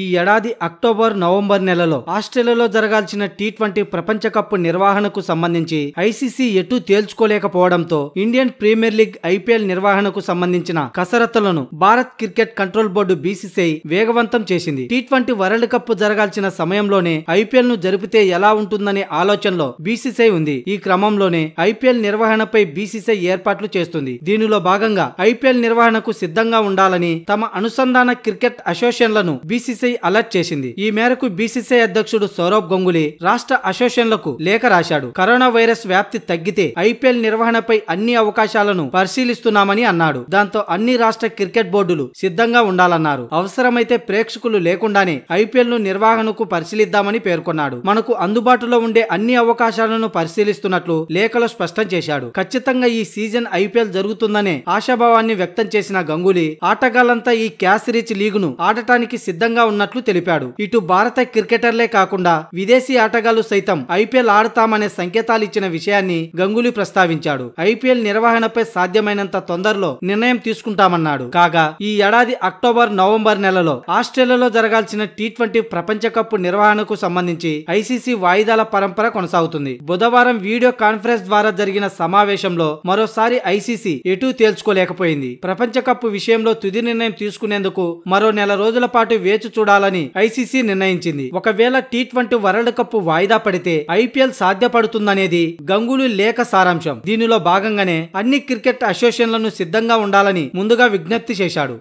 ఈ ఏడాది October November నెలలో ఆస్ట్రేలియాలో జరగాల్సిన టీ ట్వంటీ ప్రపంచ కప్ నిర్వహణకు సంబంధించి ఐసీసీ ఎటు తేల్చుకోలేకపోవడంతో ఇండియన్ ప్రీమియర్ లీగ్ ఐపీఎల్ నిర్వహణకు సంబంధించిన కసరత్తులను Bharat cricket control board BCCI వేగవంతం చేసింది టీ ట్వంటీ వరల్డ్ కప్ జరగాల్సిన సమయంలోనే ఐపీఎల్ ను జరిపితే ఎలా ఉంటుందనే ఆలోచనలో బీసీసీఐ ఉంది ఈ క్రమంలోనే ఐపీఎల్ నిర్వహణపై బీసీసీఐ ఏర్పాట్లు చేస్తుంది దీనిలో భాగంగా ఐపీఎల్ నిర్వహణకు సిద్ధంగా ఉండాలని తమ అనుసంధాన క్రికెట్ అసోసియేషన్లను బీసీసీ బీసీసీఐ అలర్ట్ చేసింది ఈ మేరకు బీసీసీఐ అధ్యక్షుడు సౌరవ్ గంగులీ రాష్ట్ర అసోసియన్లకు లేఖ రాశాడు కరోనా వైరస్ వ్యాప్తి తగ్గితే ఐపీఎల్ నిర్వహణపై అన్ని అవకాశాలను పరిశీలిస్తున్నామని అన్నాడు దాంతో అన్ని రాష్ట్ర క్రికెట్ బోర్డులు సిద్ధంగా ఉండాలన్నారు అవసరమైతే ప్రేక్షకులు లేకుండానే ఐపీఎల్ ను నిర్వహణకు పరిశీలిద్దామని పేర్కొన్నాడు మనకు అందుబాటులో ఉండే అన్ని అవకాశాలను పరిశీలిస్తున్నట్లు లేఖలో స్పష్టం చేశాడు ఖచ్చితంగా ఈ సీజన్ ఐపీఎల్ జరుగుతుందనే ఆశాభావాన్ని వ్యక్తం చేసిన గంగులీ ఆటగాళ్లంతా ఈ క్యాష్ రీచ్ ను ఆడటానికి సిద్ధంగా ఉన్నట్లు తెలిపాడు ఇటు భారత క్రికెటర్లే కాకుండా విదేశీ ఆటగాళ్లు సైతం ఐపీఎల్ ఆడతామనే సంకేతాలు ఇచ్చిన విషయాన్ని గంగూలీ ప్రస్తావించాడు ఐపీఎల్ నిర్వహణపై సాధ్యమైనంత తొందరలో నిర్ణయం తీసుకుంటామన్నాడు కాగా ఈ ఏడాది అక్టోబర్ నవంబర్ నెలలో ఆస్ట్రేలియాలో జరగాల్సిన టీ ట్వంటీ ప్రపంచ కప్ నిర్వహణకు సంబంధించి ఐసీసీ వాయిదాల పరంపర కొనసాగుతుంది బుధవారం వీడియో కాన్ఫరెన్స్ ద్వారా జరిగిన సమావేశంలో మరోసారి ఐసీసీ ఎటూ తేల్చుకోలేకపోయింది ప్రపంచ కప్ విషయంలో తుది నిర్ణయం తీసుకునేందుకు మరో నెల రోజుల పాటు వేచి చూడాలని ఐసీసీ నిర్ణయించింది ఒకవేళ టీ ట్వంటీ వరల్డ్ కప్ వాయిదా పడితే ఐపీఎల్ సాధ్యపడుతుందనేది గంగులు లేఖ సారాంశం దీనిలో భాగంగానే అన్ని క్రికెట్ అసోసియేషన్లను సిద్ధంగా ఉండాలని ముందుగా విజ్ఞప్తి చేశాడు